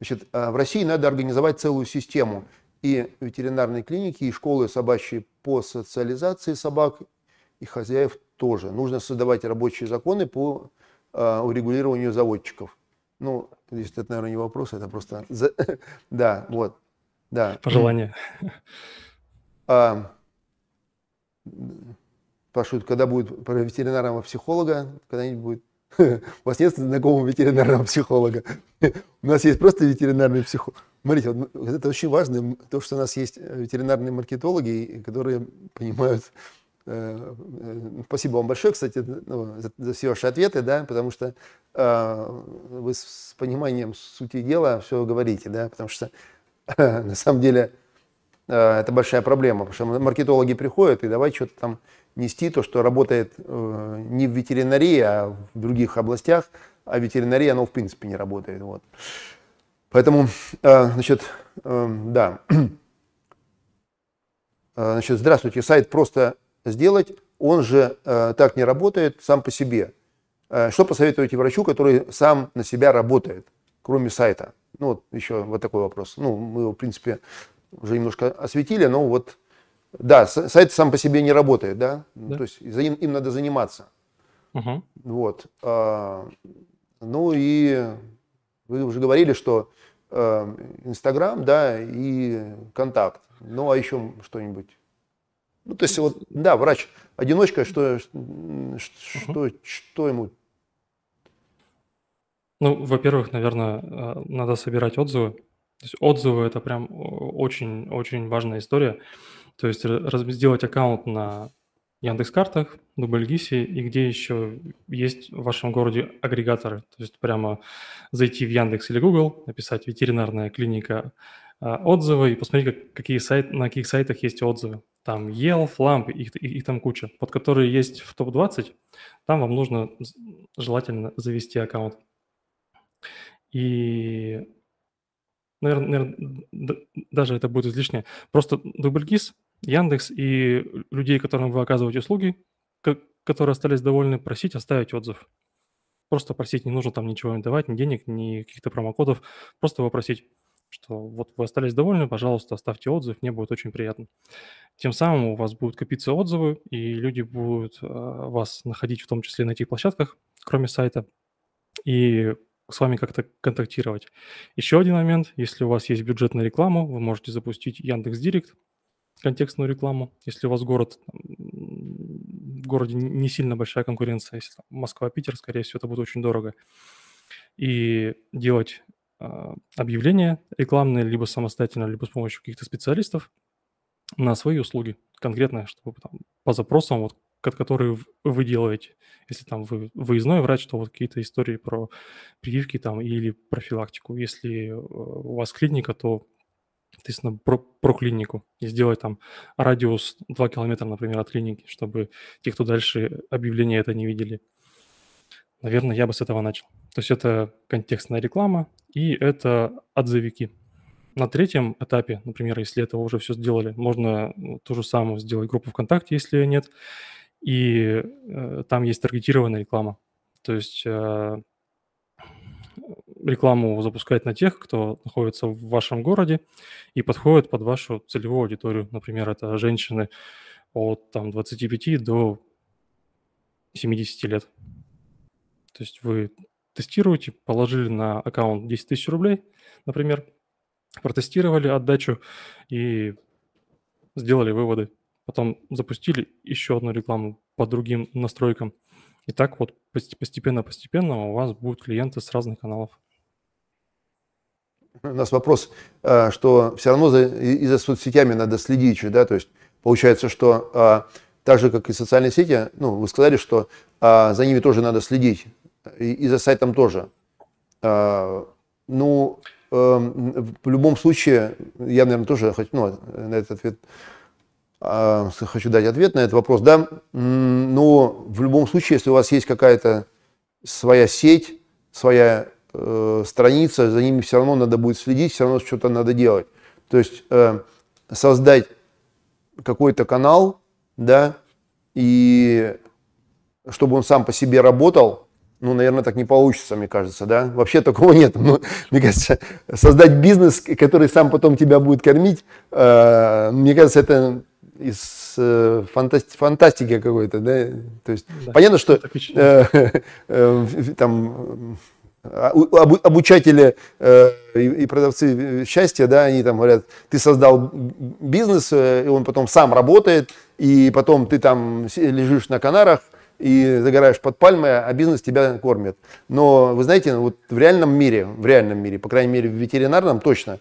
Значит, а, в России надо организовать целую систему и ветеринарной клиники, и школы собачьи по социализации собак, и хозяев тоже. Нужно создавать рабочие законы по а, урегулированию заводчиков. Ну, надеюсь, это, наверное, не вопрос, это просто... Да, вот, да. Пожелание. А, Пашут, когда будет про ветеринарного психолога, когда-нибудь будет... У вас нет знакомого ветеринарного психолога. У нас есть просто ветеринарный психолог. Смотрите, ну, это очень важно, то, что у нас есть ветеринарные маркетологи, которые понимают Э, э, спасибо вам большое, кстати, ну, за, за все ваши ответы, да, потому что э, вы с пониманием сути дела все говорите, да, потому что э, на самом деле э, это большая проблема, потому что маркетологи приходят и давай что-то там нести, то, что работает э, не в ветеринарии, а в других областях, а ветеринария, оно в принципе не работает, вот. Поэтому, э, значит, э, да. Э, значит, здравствуйте, сайт просто сделать, он же э, так не работает сам по себе. Э, что посоветуете врачу, который сам на себя работает, кроме сайта? Ну, вот еще вот такой вопрос. Ну, мы его, в принципе, уже немножко осветили, но вот, да, сайт сам по себе не работает, да? Ну, да. То есть им, им надо заниматься. Угу. Вот. Э, ну и вы уже говорили, что э, Инстаграм, да, и Контакт. Ну, а еще что-нибудь? Ну, то есть, вот, да, врач одиночка, что, что, угу. что ему? Ну, во-первых, наверное, э, надо собирать отзывы. То есть отзывы это прям очень-очень важная история. То есть сделать аккаунт на Яндекс.Картах, Дубльгисе и где еще есть в вашем городе агрегаторы. То есть прямо зайти в Яндекс или Google, написать ветеринарная клиника э, отзывы и посмотреть, как, какие сайт, на каких сайтах есть отзывы там EL, Flamp, их, их, их там куча, под которые есть в топ-20, там вам нужно желательно завести аккаунт. И, наверное, наверное даже это будет излишне. Просто дубльгиз, Яндекс и людей, которым вы оказываете услуги, которые остались довольны, просить оставить отзыв. Просто просить, не нужно там ничего им давать, ни денег, ни каких-то промокодов, просто попросить что вот вы остались довольны, пожалуйста, оставьте отзыв, мне будет очень приятно. Тем самым у вас будут копиться отзывы, и люди будут э, вас находить в том числе на этих площадках, кроме сайта, и с вами как-то контактировать. Еще один момент, если у вас есть бюджет на рекламу, вы можете запустить Яндекс Директ, контекстную рекламу. Если у вас город, в городе не сильно большая конкуренция, если Москва, Питер, скорее всего, это будет очень дорого. И делать а, объявления рекламные, либо самостоятельно, либо с помощью каких-то специалистов на свои услуги конкретно, чтобы там, по запросам, вот, которые вы делаете. Если там вы выездной врач, то вот какие-то истории про прививки там или профилактику. Если э, у вас клиника, то соответственно, про, про клинику и сделать там радиус 2 километра, например, от клиники, чтобы те, кто дальше объявления это не видели. Наверное, я бы с этого начал. То есть это контекстная реклама и это отзывики. На третьем этапе, например, если этого уже все сделали, можно ну, то же самое сделать группу ВКонтакте, если нет. И э, там есть таргетированная реклама. То есть э, рекламу запускать на тех, кто находится в вашем городе и подходит под вашу целевую аудиторию. Например, это женщины от там, 25 до 70 лет. То есть вы тестируете, положили на аккаунт 10 тысяч рублей, например, протестировали отдачу и сделали выводы. Потом запустили еще одну рекламу по другим настройкам. И так вот постепенно-постепенно у вас будут клиенты с разных каналов. У нас вопрос, э, что все равно за, и за соцсетями надо следить, да, то есть получается, что э, так же, как и социальные сети, ну, вы сказали, что э, за ними тоже надо следить, и, за сайтом тоже. А, ну, эм, в любом случае, я, наверное, тоже хочу, ну, на этот ответ а, хочу дать ответ на этот вопрос, да, но ну, в любом случае, если у вас есть какая-то своя сеть, своя э, страница, за ними все равно надо будет следить, все равно что-то надо делать. То есть э, создать какой-то канал, да, и чтобы он сам по себе работал, ну, наверное, так не получится, мне кажется, да? Вообще такого нет. Ну, мне кажется, создать бизнес, который сам потом тебя будет кормить, э, мне кажется, это из э, фантасти- фантастики какой-то, да? То есть да, понятно, что э, э, там а, об, обучатели э, и, и продавцы э, счастья, да, они там говорят, ты создал бизнес, э, и он потом сам работает, и потом ты там лежишь на Канарах – и загораешь под пальмой, а бизнес тебя кормит. Но вы знаете, вот в реальном мире, в реальном мире, по крайней мере в ветеринарном точно,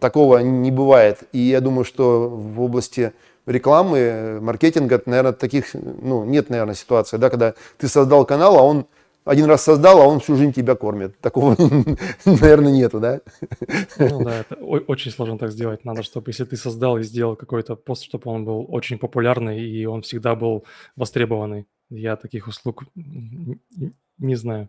такого не бывает. И я думаю, что в области рекламы, маркетинга, наверное, таких ну, нет, наверное, ситуации, да, когда ты создал канал, а он один раз создал, а он всю жизнь тебя кормит. Такого, наверное, нету, да? Ну да, это очень сложно так сделать. Надо, чтобы если ты создал и сделал какой-то пост, чтобы он был очень популярный и он всегда был востребованный. Я таких услуг не знаю.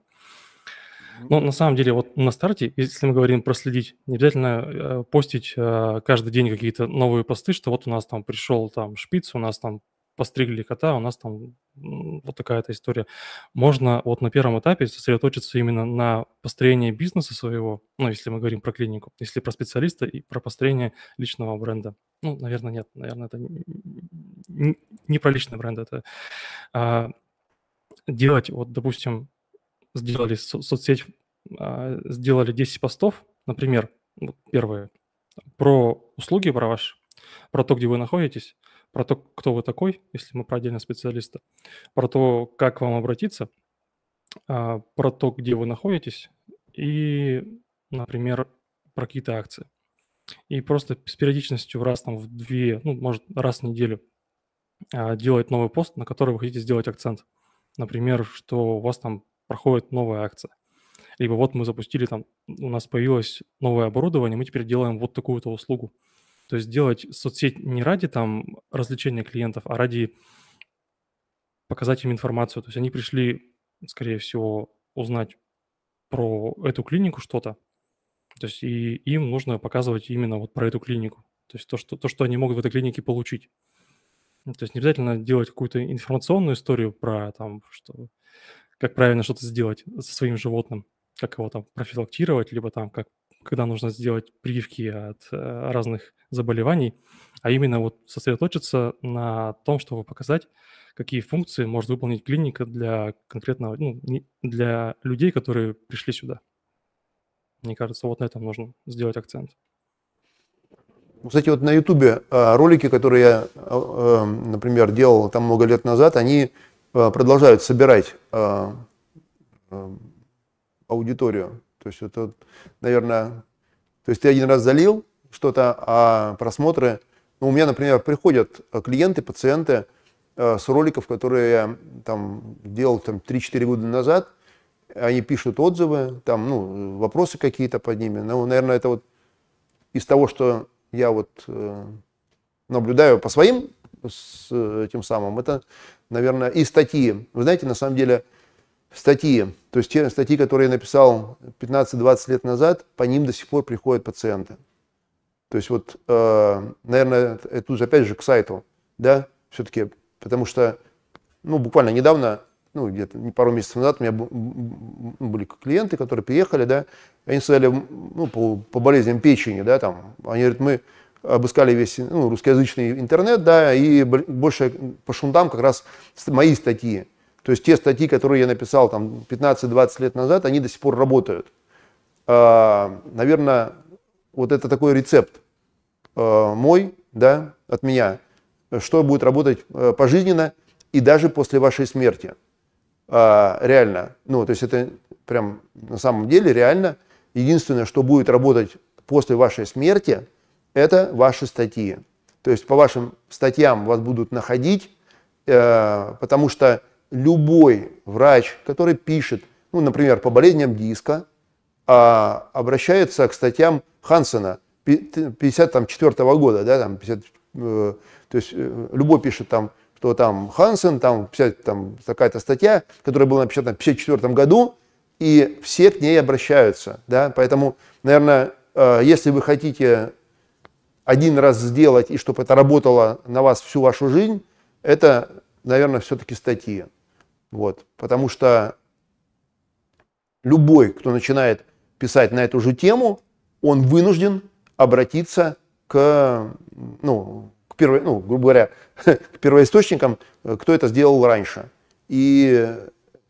Но на самом деле вот на старте, если мы говорим проследить, следить, не обязательно э, постить э, каждый день какие-то новые посты, что вот у нас там пришел там шпиц, у нас там постригли кота, у нас там вот такая-то история. Можно вот на первом этапе сосредоточиться именно на построении бизнеса своего, ну, если мы говорим про клинику, если про специалиста и про построение личного бренда. Ну, наверное, нет, наверное, это не, не про личный бренд, это а, делать, вот, допустим, сделали со- соцсеть, а, сделали 10 постов, например, вот первые, про услуги про ваш про то, где вы находитесь – про то, кто вы такой, если мы про отдельного специалиста, про то, как вам обратиться, а, про то, где вы находитесь, и, например, про какие-то акции. И просто с периодичностью раз там в две, ну, может, раз в неделю а, делать новый пост, на который вы хотите сделать акцент. Например, что у вас там проходит новая акция. Либо вот мы запустили там, у нас появилось новое оборудование, мы теперь делаем вот такую-то услугу. То есть делать соцсеть не ради там развлечения клиентов, а ради показать им информацию. То есть они пришли, скорее всего, узнать про эту клинику что-то. То есть и им нужно показывать именно вот про эту клинику. То есть то, что, то, что они могут в этой клинике получить. Ну, то есть не обязательно делать какую-то информационную историю про там, что, как правильно что-то сделать со своим животным, как его там профилактировать, либо там как когда нужно сделать прививки от э, разных заболеваний, а именно вот сосредоточиться на том, чтобы показать, какие функции может выполнить клиника для конкретного, ну, для людей, которые пришли сюда. Мне кажется, вот на этом нужно сделать акцент. Ну, кстати, вот на Ютубе э, ролики, которые я, э, например, делал там много лет назад, они продолжают собирать аудиторию. То есть это, наверное, то есть ты один раз залил что-то, а просмотры, ну, у меня, например, приходят э, клиенты, пациенты э, с роликов, которые я там делал там 3-4 года назад, они пишут отзывы, там, ну, вопросы какие-то под ними. Ну, наверное, это вот из того, что я вот э, наблюдаю по своим с э, этим самым, это, наверное, и статьи. Вы знаете, на самом деле, статьи, то есть те статьи, которые я написал 15-20 лет назад, по ним до сих пор приходят пациенты. То есть вот, э, наверное, это уже опять же к сайту, да, все-таки, потому что, ну, буквально недавно, ну, где-то пару месяцев назад у меня были клиенты, которые приехали, да, они сказали, ну, по, по болезням печени, да, там, они говорят, мы обыскали весь ну, русскоязычный интернет, да, и больше по шундам как раз мои статьи. То есть те статьи, которые я написал там 15-20 лет назад, они до сих пор работают. А, Наверное, вот это такой рецепт а, мой, да, от меня, что будет работать э, пожизненно и даже после вашей смерти. А, реально, ну, то есть это прям на самом деле реально. Единственное, что будет работать после вашей смерти, это ваши статьи. То есть по вашим статьям вас будут находить, э, потому что любой врач, который пишет, ну, например, по болезням диска, а, обращается к статьям Хансена 54 года, да, там 50, э, то есть э, любой пишет там, что там Хансен, там, 50, там такая-то статья, которая была напечатана в 54 году, и все к ней обращаются, да, поэтому, наверное, э, если вы хотите один раз сделать и чтобы это работало на вас всю вашу жизнь, это, наверное, все-таки статьи. Вот. Потому что любой, кто начинает писать на эту же тему, он вынужден обратиться к, ну, к перво, ну, грубо говоря, к первоисточникам, кто это сделал раньше. И,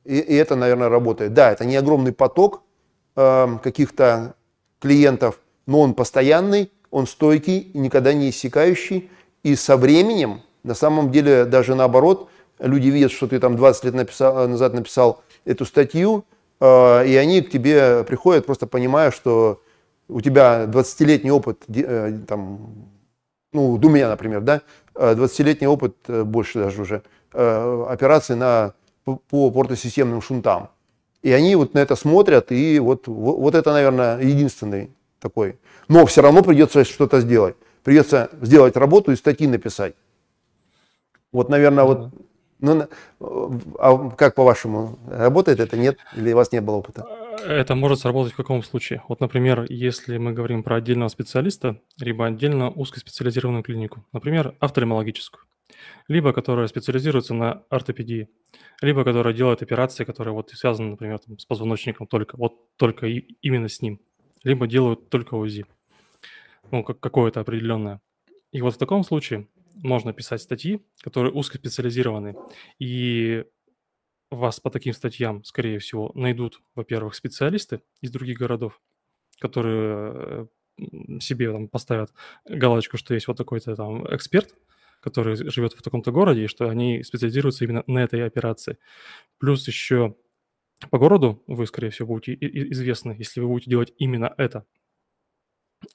и, и это, наверное, работает. Да, это не огромный поток э, каких-то клиентов, но он постоянный, он стойкий никогда не иссякающий. И со временем, на самом деле, даже наоборот – люди видят, что ты там 20 лет написал, э, назад написал эту статью, э, и они к тебе приходят, просто понимая, что у тебя 20-летний опыт, э, там, ну, у меня, например, да, 20-летний опыт, больше даже уже, операций на, по портосистемным шунтам. И они вот на это смотрят, и вот, вот это, наверное, единственный такой. Но все равно придется что-то сделать. Придется сделать работу и статьи написать. Вот, наверное, mm вот ну, а как по-вашему, работает это, нет? Или у вас не было опыта? Это может сработать в каком случае? Вот, например, если мы говорим про отдельного специалиста, либо отдельно узкоспециализированную клинику, например, офтальмологическую, либо которая специализируется на ортопедии, либо которая делает операции, которые вот связаны, например, там, с позвоночником только, вот только и, именно с ним, либо делают только УЗИ, ну, как, какое-то определенное. И вот в таком случае можно писать статьи, которые узкоспециализированы, и вас по таким статьям, скорее всего, найдут, во-первых, специалисты из других городов, которые себе там поставят галочку, что есть вот такой-то там эксперт, который живет в таком-то городе, и что они специализируются именно на этой операции. Плюс еще по городу вы, скорее всего, будете известны, если вы будете делать именно это.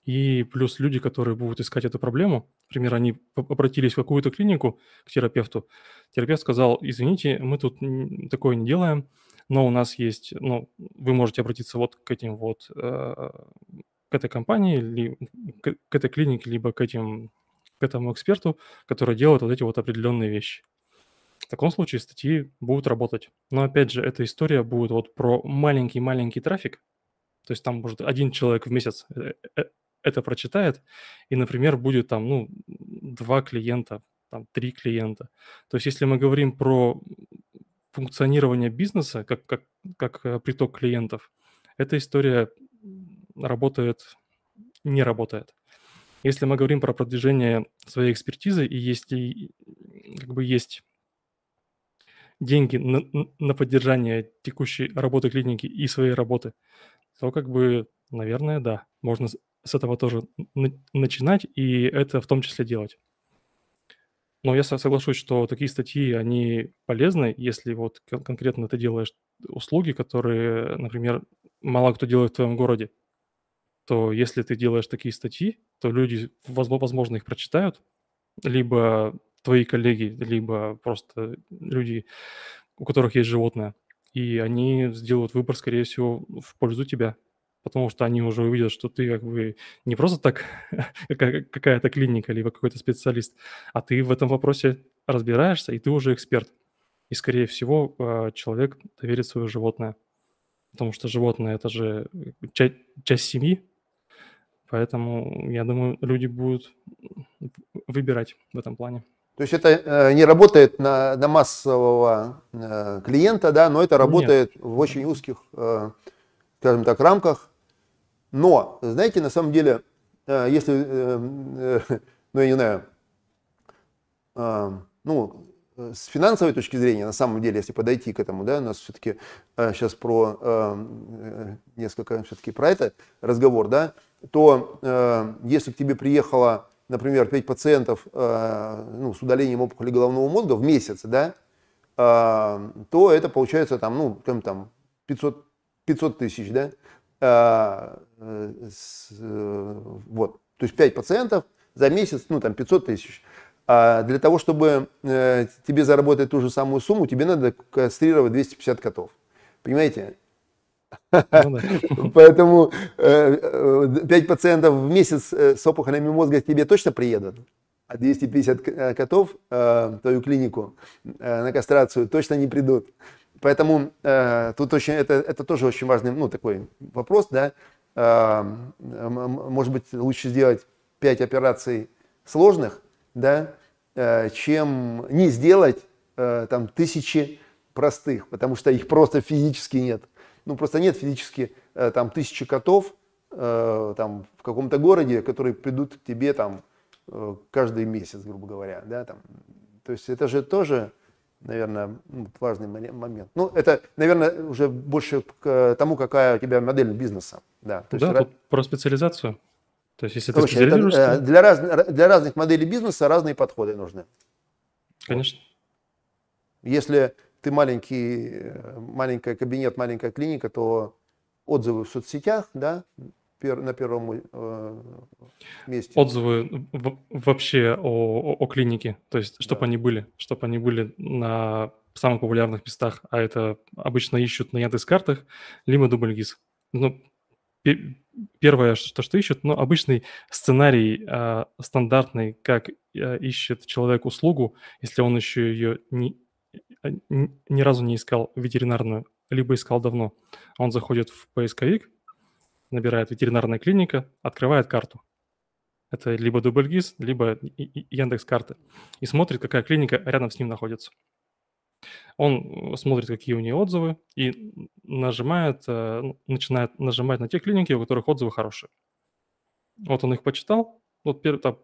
И плюс люди, которые будут искать эту проблему, Например, они обратились в какую-то клинику к терапевту. Терапевт сказал, извините, мы тут такое не делаем, но у нас есть, ну, вы можете обратиться вот к этим вот, э, к этой компании, ли, к этой клинике, либо к этим, к этому эксперту, который делает вот эти вот определенные вещи. В таком случае статьи будут работать. Но опять же, эта история будет вот про маленький-маленький трафик, то есть там может один человек в месяц э, э, это прочитает, и, например, будет там, ну, два клиента, там, три клиента. То есть если мы говорим про функционирование бизнеса, как, как, как э, приток клиентов, эта история работает, не работает. Если мы говорим про продвижение своей экспертизы, и если как бы есть деньги на, на поддержание текущей работы клиники и своей работы, то как бы, наверное, да, можно с этого тоже начинать и это в том числе делать. Но я соглашусь, что такие статьи, они полезны, если вот конкретно ты делаешь услуги, которые, например, мало кто делает в твоем городе, то если ты делаешь такие статьи, то люди, возможно, их прочитают, либо твои коллеги, либо просто люди, у которых есть животное, и они сделают выбор, скорее всего, в пользу тебя потому что они уже увидят, что ты как бы не просто так какая-то клиника, либо какой-то специалист, а ты в этом вопросе разбираешься, и ты уже эксперт. И, скорее всего, а, человек доверит свое животное, потому что животное – это же э, часть, часть семьи, поэтому, я думаю, люди будут выбирать в этом плане. То есть это э, не работает на, на массового э, клиента, да, но это ну, работает Нет. в очень узких, скажем так, рамках, но, знаете, на самом деле, э, если, э, э, ну я не знаю, ну, с финансовой точки зрения, на самом деле, если подойти к этому, да, у нас все-таки сейчас про несколько все-таки про это разговор, да, то если к тебе приехало, например, 5 пациентов ну, с удалением опухоли головного мозга в месяц, да, то это получается там, ну, там, 500, 500 тысяч, да, Э, э, э, вот, то есть 5 пациентов за месяц, ну там 500 тысяч. А для того, чтобы тебе заработать ту же самую сумму, тебе надо кастрировать 250 котов. Понимаете? Ну Поэтому 5 пациентов в месяц с опухолями мозга тебе точно приедут. А 250 котов в твою клинику на кастрацию точно не придут. Поэтому э, тут очень, это, это тоже очень важный ну, такой вопрос. Да? Э, может быть, лучше сделать 5 операций сложных, да, э, чем не сделать э, там, тысячи простых, потому что их просто физически нет. Ну, просто нет физически э, там тысячи котов э, там, в каком-то городе, которые придут к тебе там, э, каждый месяц, грубо говоря. Да, там. То есть это же тоже наверное, ну, важный момент. Ну, это, наверное, уже больше к э, тому, какая у тебя модель бизнеса. Да, то да есть... тут про специализацию. То есть, если Короче, специализируешься... Это, для, раз, для разных моделей бизнеса разные подходы нужны. Конечно. Вот. Если ты маленький, э, маленький кабинет, маленькая клиника, то отзывы в соцсетях, да, на первом э, месте. Отзывы вообще о, о, клинике, то есть чтобы да. они были, чтобы они были на самых популярных местах, а это обычно ищут на Яндекс.Картах, либо Дубльгиз. Ну, первое, что, что ищут, но ну, обычный сценарий э, стандартный, как э, ищет человек услугу, если он еще ее не, э, ни, ни разу не искал ветеринарную, либо искал давно. Он заходит в поисковик – набирает ветеринарная клиника, открывает карту. Это либо Дубльгиз, либо Яндекс карты. И смотрит, какая клиника рядом с ним находится. Он э, смотрит, какие у нее отзывы, и нажимает, э, ну, начинает нажимать на те клиники, у которых отзывы хорошие. Вот он их почитал, вот так,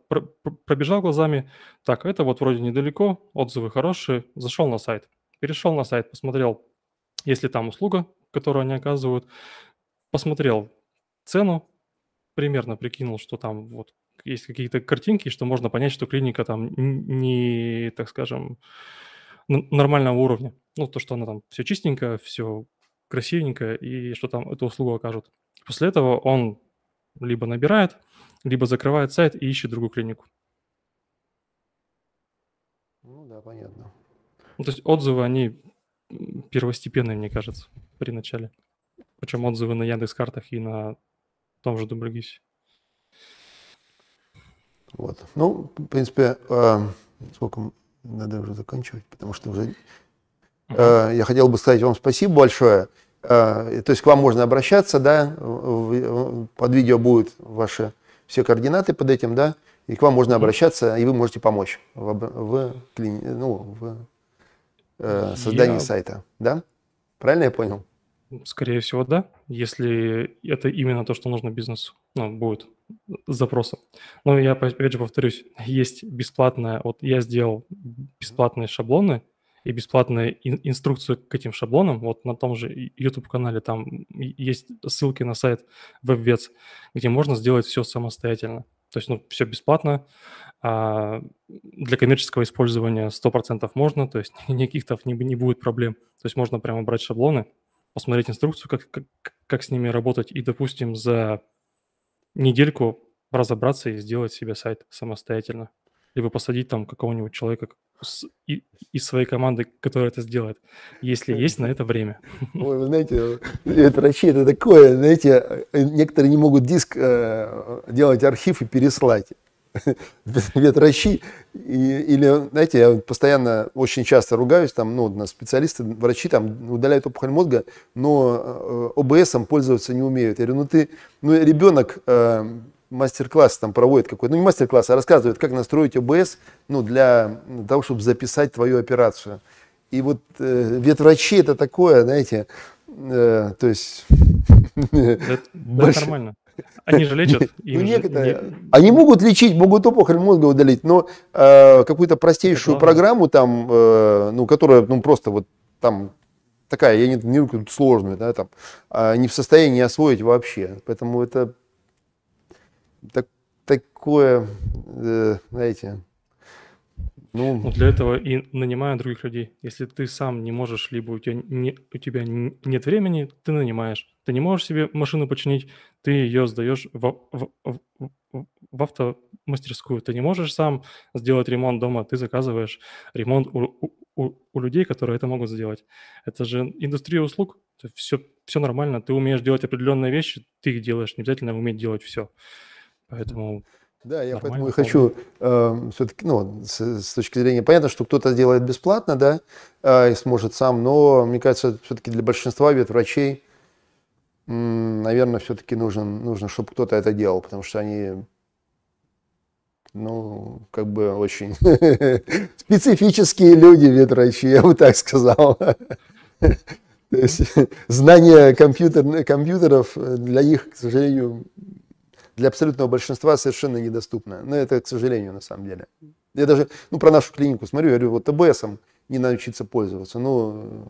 пробежал глазами, так, это вот вроде недалеко, отзывы хорошие, зашел на сайт, перешел на сайт, посмотрел, есть ли там услуга, которую они оказывают, посмотрел, цену, примерно прикинул, что там вот есть какие-то картинки, что можно понять, что клиника там не, так скажем, нормального уровня. Ну, то, что она там все чистенько, все красивенько, и что там эту услугу окажут. После этого он либо набирает, либо закрывает сайт и ищет другую клинику. Ну да, понятно. Ну, то есть отзывы, они первостепенные, мне кажется, при начале. Причем отзывы на Яндекс картах и на в том же Дубльгисе. Вот. Ну, в принципе, э, сколько надо уже заканчивать, потому что уже... Э, я хотел бы сказать вам спасибо большое. Э, то есть к вам можно обращаться, да, под видео будут ваши все координаты под этим, да, и к вам можно обращаться, и вы можете помочь в, в, клини... ну, в э, создании я... сайта, да? Правильно я понял? Скорее всего, да, если это именно то, что нужно бизнесу, ну, будет э, запросом. Но я, опять же, повторюсь, есть бесплатная, вот я сделал бесплатные шаблоны и бесплатную инструкцию к этим шаблонам, вот на том же YouTube-канале там есть ссылки на сайт WebVets, где можно сделать все самостоятельно. То есть, ну, все бесплатно. А для коммерческого использования 100% можно, то есть никаких там не, не будет проблем. То есть можно прямо брать шаблоны, посмотреть инструкцию, как, как, как с ними работать, и, допустим, за недельку разобраться и сделать себе сайт самостоятельно. Либо посадить там какого-нибудь человека с, и, из своей команды, который это сделает, если есть на это время. Ой, вы знаете, это Россия, это такое, знаете, э, некоторые не могут диск э, делать архив и переслать. и или, знаете, я постоянно, очень часто ругаюсь, там, ну, на специалисты, врачи там удаляют опухоль мозга, но э, ОБСом пользоваться не умеют. Я говорю, ну ты, ну ребенок э, мастер-класс там проводит какой-то, ну не мастер-класс, а рассказывает, как настроить ОБС, ну, для того, чтобы записать твою операцию. И вот э, ветврачи это такое, знаете, э, то есть... это нормально. Они же лечат. Ну, некоторые. Они могут лечить, могут опухоль мозга удалить, но э, какую-то простейшую программу там, э, ну, которая, ну, просто вот там такая, я не, не сложную, да, там, а, не в состоянии освоить вообще. Поэтому это так, такое, э, знаете, ну, ну, для этого и нанимают других людей. Если ты сам не можешь, либо у тебя, не, у тебя нет времени, ты нанимаешь. Ты не можешь себе машину починить, ты ее сдаешь в, в, в, в автомастерскую. Ты не можешь сам сделать ремонт дома, ты заказываешь ремонт у, у, у людей, которые это могут сделать. Это же индустрия услуг, все, все нормально, ты умеешь делать определенные вещи, ты их делаешь, не обязательно уметь делать все. Поэтому да, я Нормально поэтому и хочу э, эм, все-таки, ну, с, с точки зрения, понятно, что кто-то делает бесплатно, да, э, и сможет сам, но мне кажется, все-таки для большинства ветврачей наверное, все-таки нужен, нужно, чтобы кто-то это делал, потому что они, ну, как бы очень специфические люди, ветрачи, я бы так сказал. То есть знание компьютер, компьютеров для них, к сожалению, для абсолютного большинства совершенно недоступно. Но это, к сожалению, на самом деле. Я даже ну, про нашу клинику смотрю, я говорю, вот ТБСом не научиться пользоваться. Ну,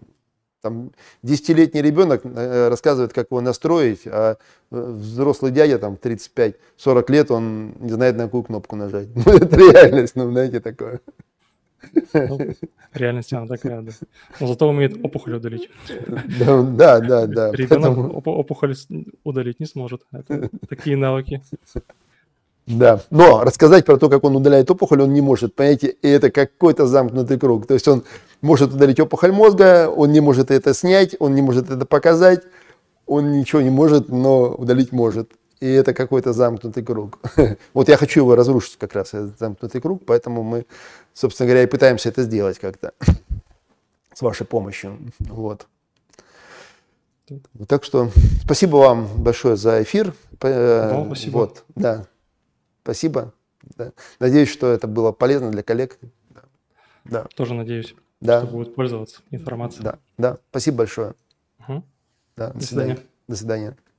там десятилетний ребенок э, рассказывает, как его настроить, а э, взрослый дядя там 35-40 лет, он не знает, на какую кнопку нажать. Ну, это реальность, ну, знаете, такое. Ну, реальность она такая, да. Но зато умеет опухоль удалить. Да, да, да. да Ребенок Поэтому... опухоль удалить не сможет. Это такие навыки. Да, но рассказать про то, как он удаляет опухоль, он не может, понимаете, и это какой-то замкнутый круг. То есть он может удалить опухоль мозга, он не может это снять, он не может это показать, он ничего не может, но удалить может. И это какой-то замкнутый круг. Вот я хочу его разрушить как раз, этот замкнутый круг, поэтому мы, собственно говоря, и пытаемся это сделать как-то с вашей помощью. Вот. Так что спасибо вам большое за эфир. Э, да, спасибо. Вот, да. Спасибо. Да. Надеюсь, что это было полезно для коллег. Да. да. Тоже надеюсь, да. что будут пользоваться информацией. Да, да. Спасибо большое. Угу. Да. До, До свидания. свидания. До свидания.